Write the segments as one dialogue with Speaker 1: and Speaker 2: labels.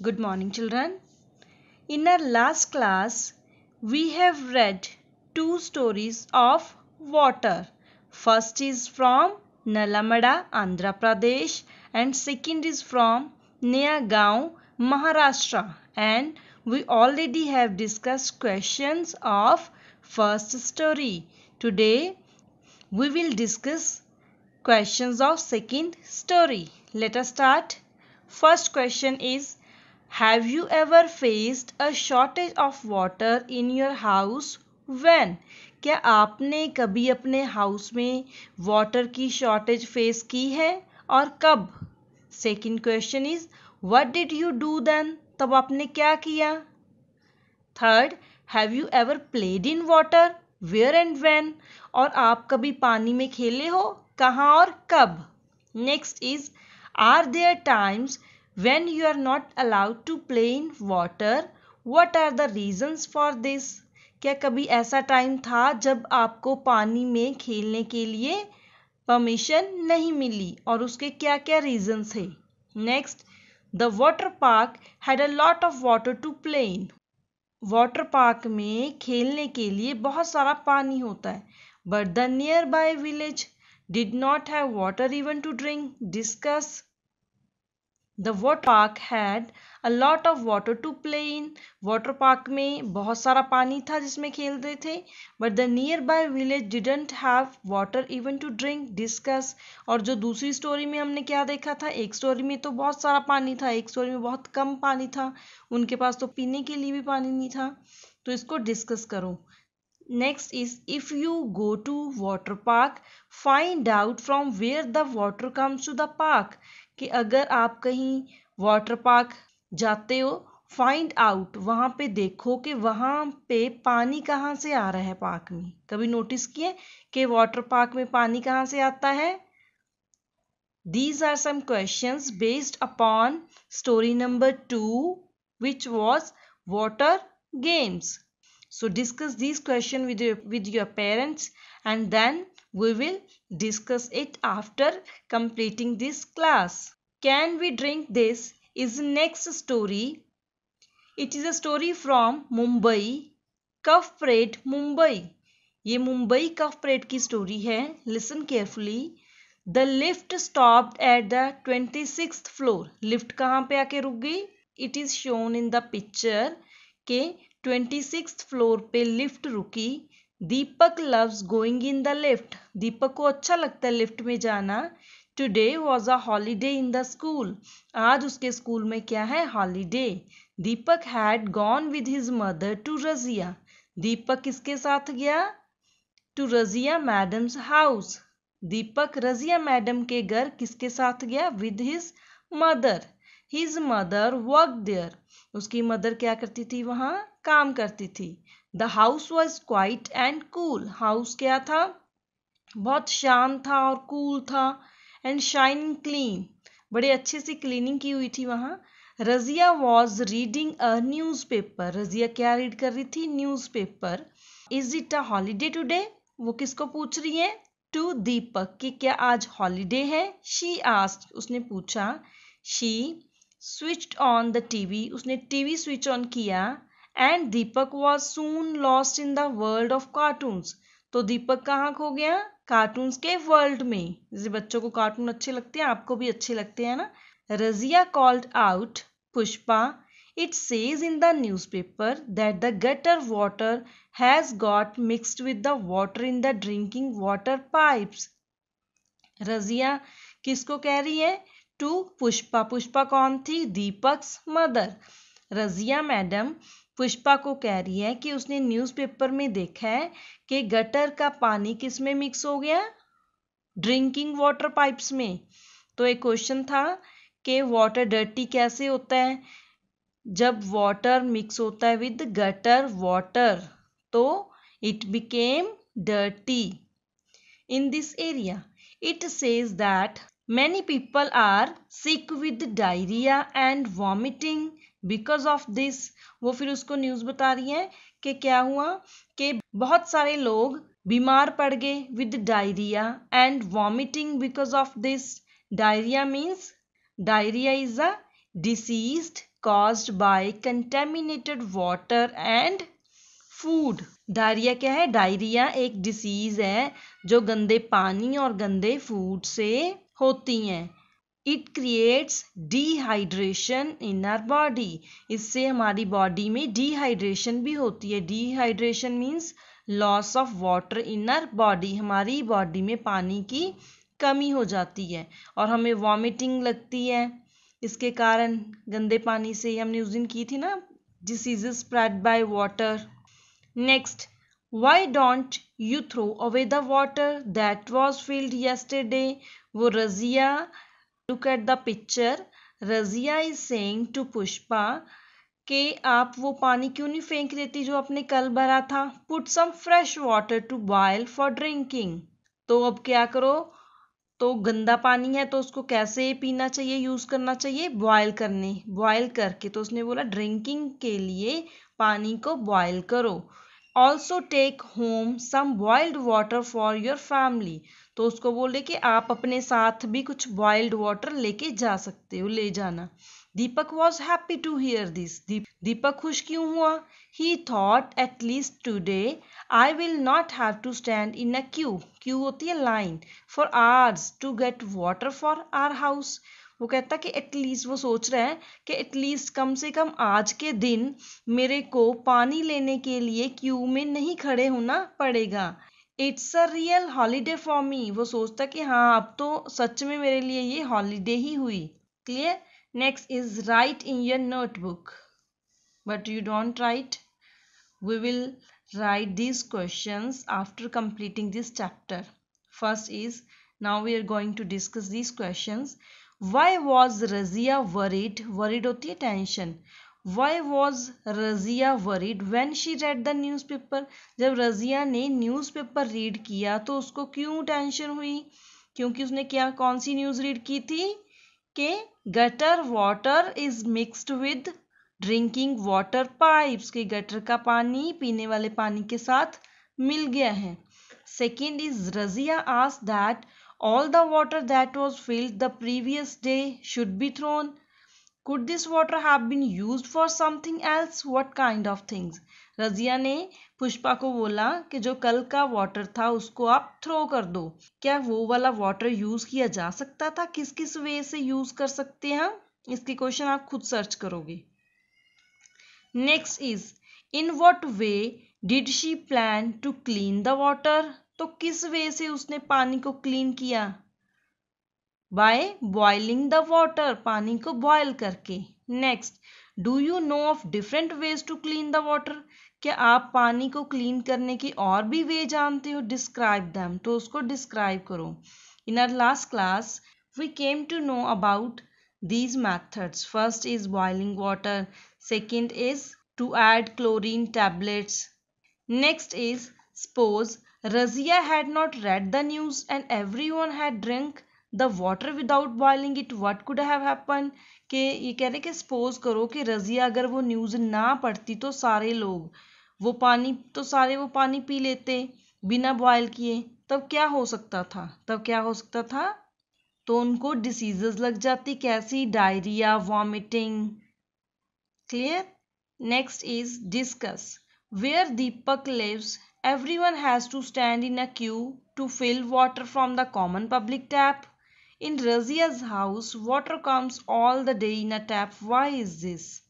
Speaker 1: Good morning children. In our last class, we have read two stories of water. First is from Nalamada, Andhra Pradesh and second is from Nayagaon, Maharashtra. And we already have discussed questions of first story. Today, we will discuss questions of second story. Let us start. First question is Have you ever faced a shortage of water in your house? When? क्या आपने कभी अपने house में water की shortage face की है और कब second question is what did you do then तब आपने क्या किया third have you ever played in water where and when और आप कभी पानी में खेले हो कहाँ और कब next is are there times when you are not allowed to play in water what are the reasons for this क्या कभी ऐसा टाइम था जब आपको पानी में खेलने के लिए परमिशन नहीं मिली और उसके क्या क्या रीज़न थे next the water park had a lot of water to play in water park में खेलने के लिए बहुत सारा पानी होता है but the nearby village did not have water even to drink discuss The water park had a lot of water to play in. Water park में बहुत सारा पानी था जिसमें खेल रहे थे But the nearby village didn't have water even to drink, discuss. और जो दूसरी स्टोरी में हमने क्या देखा था एक स्टोरी में तो बहुत सारा पानी था एक स्टोरी में बहुत कम पानी था उनके पास तो पीने के लिए भी पानी नहीं था तो इसको डिस्कस करो next is if you go to water park find out from where the water comes to the park कि अगर आप कहीं वाटर पार्क जाते हो फाइंड आउट वहां पे देखो कि वहां पे पानी कहाँ से आ रहा है पार्क में कभी नोटिस किए कि वाटर पार्क में पानी कहाँ से आता है these are some question based upon story number two which was water games so discuss these question with your parents and then We will discuss it after completing this class. Can we drink this is next story. It is a story from Mumbai, Cuff Parade, Mumbai. ye mumbai Cuff Parade की story है listen carefully the lift stopped at the twenty six floor lift कहाँ पे आके रुक गई it is shown in the picture के twenty six floor पे Deepak loves going in the lift Deepak को अच्छा लगता है लिफ्ट में जाना today was a holiday in the school आज उसके स्कूल में क्या है holiday Deepak had gone with his mother to Razia Deepak किसके साथ गया to Razia madam's house Deepak Razia madam के घर किसके साथ गया with his mother his mother work there उसकी मदर क्या करती थी वहाँ काम करती थी the house was quiet and cool house क्या था बहुत शांत था और कूल cool था एंड शाइनिंग क्लीन बड़े अच्छे से क्लीनिंग की हुई थी वहाँ Razia was reading a newspaper Razia क्या रीड कर रही थी newspaper is it a holiday today वो किसको पूछ रही है टू दीपक कि क्या आज हॉलीडे है शी आस्ट उसने पूछा she switch on the TV उसने टीवी स्विच ऑन किया and Deepak was soon lost in the world of cartoons तो दीपक कहाँ खो गया कार्टून्स के वर्ल्ड में जैसे बच्चों को कार्टून अच्छे लगते हैं आपको भी अच्छे लगते हैं ना Razia called out Pushpa it says in the newspaper that the gutter water has got mixed with the water in the drinking water pipes Razia किसको कह रही है टू पुष्पा पुष्पा कौन थी दीपक्स मदर रजिया मैडम पुष्पा को कह रही है कि उसने न्यूज़पेपर में देखा है कि गटर का पानी किस में मिक्स हो गया ड्रिंकिंग वाटर पाइप्स में तो एक क्वेश्चन था कि वाटर डर्टी कैसे होता है जब वाटर मिक्स होता है विद गटर वाटर तो it became dirty in this area it says that Many people are sick with diarrhea and vomiting because of this. वो फिर उसको न्यूज़ बता रही है कि क्या हुआ कि बहुत सारे लोग बीमार पड़ गए with diarrhoea and vomiting because of this diarrhoea means diarrhoea is a disease caused by contaminated water and food diarrhoea क्या है डायरिया एक डिसीज है जो गंदे पानी और गंदे फूड से होती हैं it creates dehydration in our body इससे हमारी बॉडी में डिहाइड्रेशन भी होती है dehydration means loss of water in our body हमारी बॉडी में पानी की कमी हो जाती है और हमें वॉमिटिंग लगती है इसके कारण गंदे पानी से हमने उस दिन की थी ना disease spread by water next why don't You throw away the water that was filled yesterday. वो Razia look at the picture Razia is saying to Pushpa के आप वो पानी क्यों नहीं फेंक देती जो आपने कल भरा था put some fresh water to boil for drinking तो अब क्या करो तो गंदा पानी है तो उसको कैसे पीना चाहिए यूज़ करना चाहिए बॉयल करने बॉयल करके तो उसने बोला ड्रिंकिंग के लिए पानी को बॉयल करो also take home some boiled water for your family तो उसको बोल रहे कि आप अपने साथ भी कुछ बॉइल्ड वाटर लेके जा सकते हो ले जाना Deepak was happy to hear this Deepak खुश क्यों हुआ he thought at least today I will not have to stand in a queue queue होती है line for hours to get water for our house वो कहता कि एटलीस्ट वो सोच रहा है कि एटलीस्ट कम से कम आज के दिन मेरे को पानी लेने के लिए क्यू में नहीं खड़े होना पड़ेगा it's a real holiday for me वो सोचता कि हाँ अब तो सच में मेरे लिए ये हॉलीडे ही हुई clear next is write in your notebook but you don't write we will write this question after completing this chapter first is now we are going to discuss this question Why was Razia worried? Worried होती है tension why was Razia worried when she read the newspaper जब रजिया ने news paper read किया तो उसको क्यों tension हुई क्योंकि उसने क्या कौन सी न्यूज़ रीड की थी कि gutter water is mixed with drinking water pipe के गटर का पानी पीने वाले पानी के साथ मिल गया है सेकेंड इज रजिया आस that all the water that was filled the previous day should be thrown. Could this water have been used for something else? What kind of things? razia ne pushpa ko bola ki jo kal ka water tha usko aap throw kar do kya wo wala water use kiya ja sakta tha kis kis way se use kar sakte hain iski question aap khud search karoge next is in what way did she plan to clean the water तो किस वे से उसने पानी को clean किया by boiling the water पानी को boil करके next do you know of different ways to clean the water क्या आप पानी को क्लीन करने की और भी वे जानते हो डिस्क्राइब दम तो उसको डिस्क्राइब करो in our last class we came to know about these methods first is boiling water second is to add chlorine tablets next is suppose Razia had not read the news and everyone had drunk the water without boiling it. What could have happened? के ये कह रहे कि suppose करो कि रजिया अगर वो news ना पढ़ती तो सारे लोग वो पानी तो सारे वो पानी पी लेते बिना बॉयल किए तब क्या हो सकता था तब क्या हो सकता था तो उनको डिसीजेस लग जाती कैसी diarrhoea vomiting clear next is discuss where Deepak lives everyone has to stand in a queue to fill water from the common public tap. In Razia's house, water comes all the day in a tap. Why is this?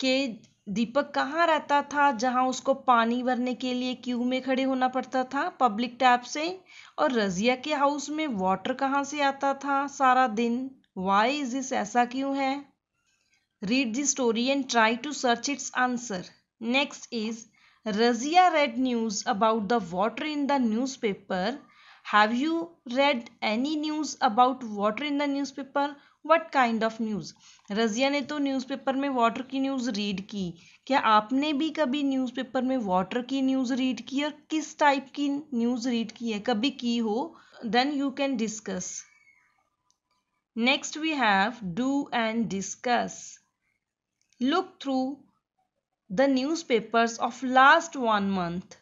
Speaker 1: के दीपक कहाँ रहता था जहाँ उसको पानी भरने के लिए क्यू में खड़े होना पड़ता था पब्लिक टैप से और रजिया के हाउस में वाटर कहाँ से आता था सारा दिन वाई इज दिस ऐसा क्यों है read the story and try to search its answer next is Razia read news about the water in the newspaper. Have you read any news about water in the newspaper? What kind of news Razia ने तो newspaper में water की news read की क्या आपने भी कभी newspaper में वाटर की न्यूज़ रीड की और किस टाइप की न्यूज़ रीड की है कभी की हो then you can discuss next we have do and discuss look through the newspapers of last one month.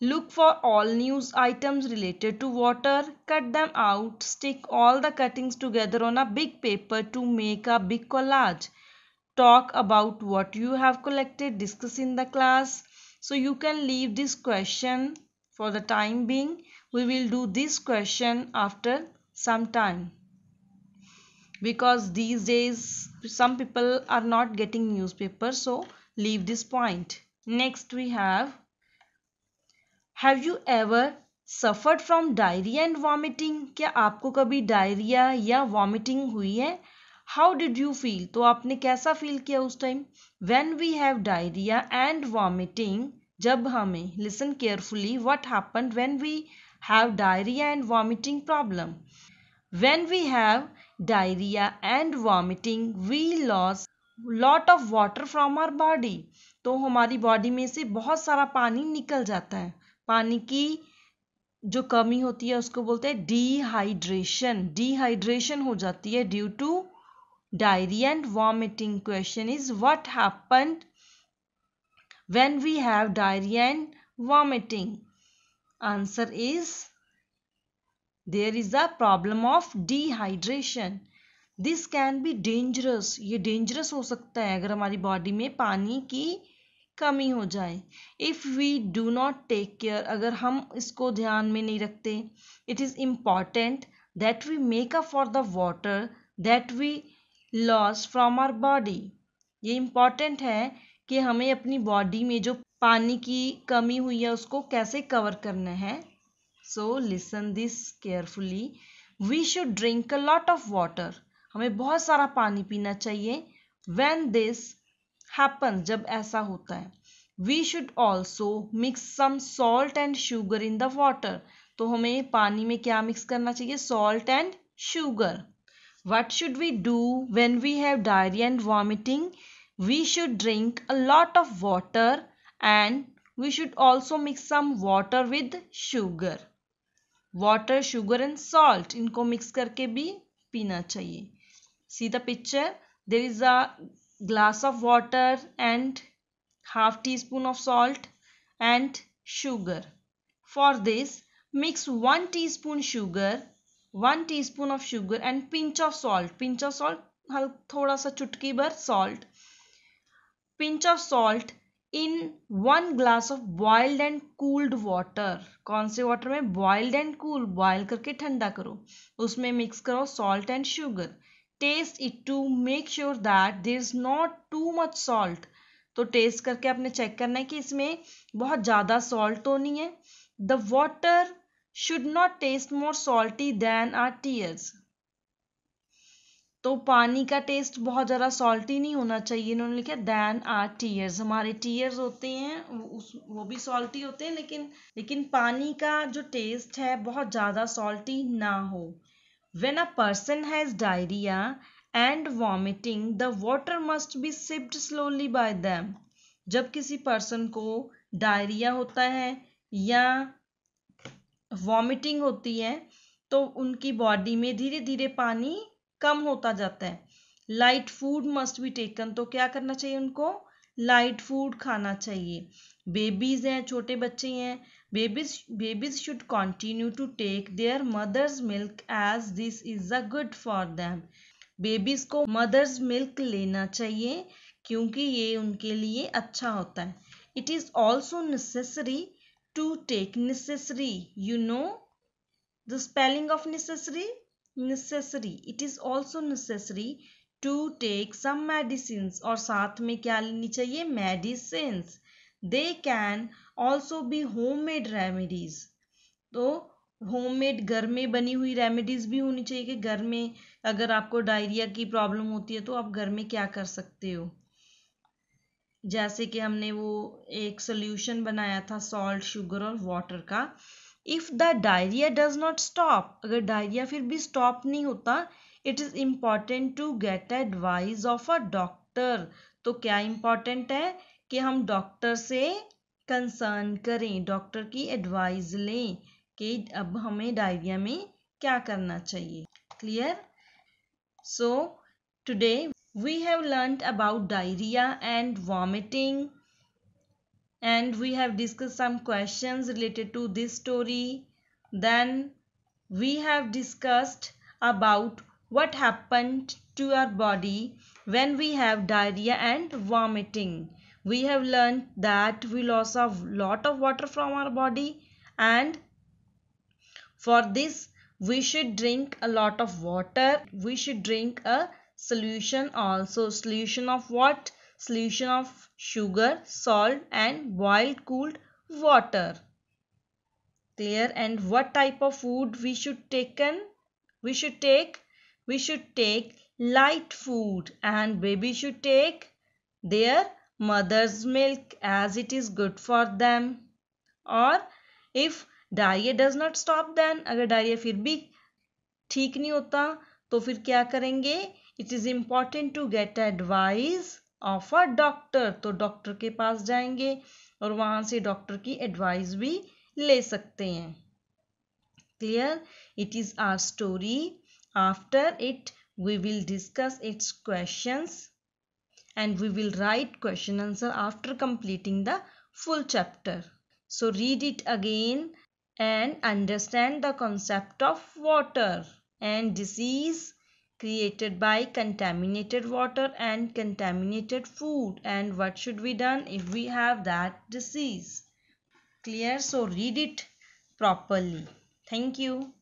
Speaker 1: Look for all news items related to water, cut them out, stick all the cuttings together on a big paper to make a big collage. Talk about what you have collected, discuss in the class. So you can leave this question for the time being. We will do this question after some time. Because these days some people are not getting newspaper so leave this point next we have have you ever suffered from diarrhoea and vomiting क्या आपको कभी diarrhoea या vomiting हुई है how did you feel तो आपने कैसा feel किया उस time when we have diarrhoea and vomiting जब हमें listen carefully what happen when we have diarrhoea and vomiting problem when we have diarrhea and vomiting we lost lot of water from our body तो हमारी body में से बहुत सारा पानी निकल जाता है पानी की जो कमी होती है उसको बोलते हैं dehydration dehydration हो जाती है due to diarrhea and vomiting question is what happened when we have diarrhea and vomiting answer is there is a problem of dehydration this can be dangerous ये डेंजरस हो सकता है अगर हमारी बॉडी में पानी की कमी हो जाए if we do not take care अगर हम इसको ध्यान में नहीं रखते it is important that we make up for the water that we loss from our body ये इम्पॉर्टेंट है कि हमें अपनी बॉडी में जो पानी की कमी हुई है उसको कैसे कवर करना है so listen this carefully we should drink a lot of water हमें बहुत सारा पानी पीना चाहिए वेन दिस हैपन जब ऐसा होता है we should also mix some salt and sugar in the water तो हमें पानी में क्या मिक्स करना चाहिए salt and sugar what should we do when we have diarrhoea and vomiting we should drink a lot of water and we should also mix some water with sugar water sugar and salt इनको मिक्स करके भी पीना चाहिए see the picture there is a glass of water and half teaspoon of salt and sugar for this mix one teaspoon sugar one teaspoon of sugar and pinch of salt pinch of salt हल थोड़ा सा चुटकी भर salt pinch of salt in one glass of boiled and cooled water कौन से water में boiled and cool boil करके ठंडा करो उसमें मिक्स करो salt and sugar taste it to make sure that there is not too much salt तो taste करके आपने चेक करना है कि इसमें बहुत ज़्यादा सॉल्ट तो नहीं है the water should not taste more salty than our tears तो पानी का टेस्ट बहुत ज़्यादा सॉल्टी नहीं होना चाहिए इन्होंने लिखा दैन आर टीयर्स हमारे टीयर्स होते हैं उस वो भी सॉल्टी होते हैं लेकिन लेकिन पानी का जो टेस्ट है बहुत ज़्यादा सॉल्टी ना हो when a person has diarrhoea and vomiting the water must be sipped slowly by them जब किसी पर्सन को डायरिया होता है या वॉमिटिंग होती है तो उनकी बॉडी में धीरे धीरे पानी कम होता जाता है light food must be taken तो क्या करना चाहिए उनको लाइट फूड खाना चाहिए बेबीज हैं छोटे बच्चे हैं babies babies should continue to take their mother's milk as this is a good for them babies को मदर्स मिल्क लेना चाहिए क्योंकि ये उनके लिए अच्छा होता है it is also necessary to take necessary you know the spelling of necessary necessary it is also necessary to take some medicines or साथ mein kya leni chahiye medicines they can also be homemade remedies to homemade घर में बनी हुई remedies भी होनी चाहिए कि घर में अगर आपको डायरिया की प्रॉब्लम होती है तो आप घर में क्या कर सकते हो जैसे कि हमने वो एक सोल्यूशन बनाया था सॉल्ट शुगर और वाटर का if the diarrhoea does not stop अगर डायरिया फिर भी स्टॉप नहीं होता it is important to get advice of a doctor तो क्या इम्पॉर्टेंट है कि हम डॉक्टर से कंसर्न करें डॉक्टर की एडवाइज लें कि अब हमें डायरिया में क्या करना चाहिए clear so today we have learn about diarrhoea and vomiting and we have discussed some questions related to this story. Then we have discussed about what happened to our body when we have diarrhea and vomiting. We have learned that we lost a lot of water from our body and for this we should drink a lot of water. We should drink a solution also. Solution of what? solution of sugar, salt and boiled cooled water. Clear and what type of food we should taken? We should take we should take light food and baby should take their mother's milk as it is good for them. Or if diarrhea does not stop, then agar diarrhea फिर be, ठीक नहीं होता तो फिर क्या करेंगे It is important to get advice. Of a doctor तो doctor के पास जाएंगे और वहाँ से डॉक्टर की एडवाइस भी ले सकते हैं clear it is our story after it we will discuss its questions and we will write question answer after completing the full chapter so read it again and understand the concept of water and disease created by contaminated water and contaminated food and what should be done if we have that disease. Clear? So read it properly. Thank you.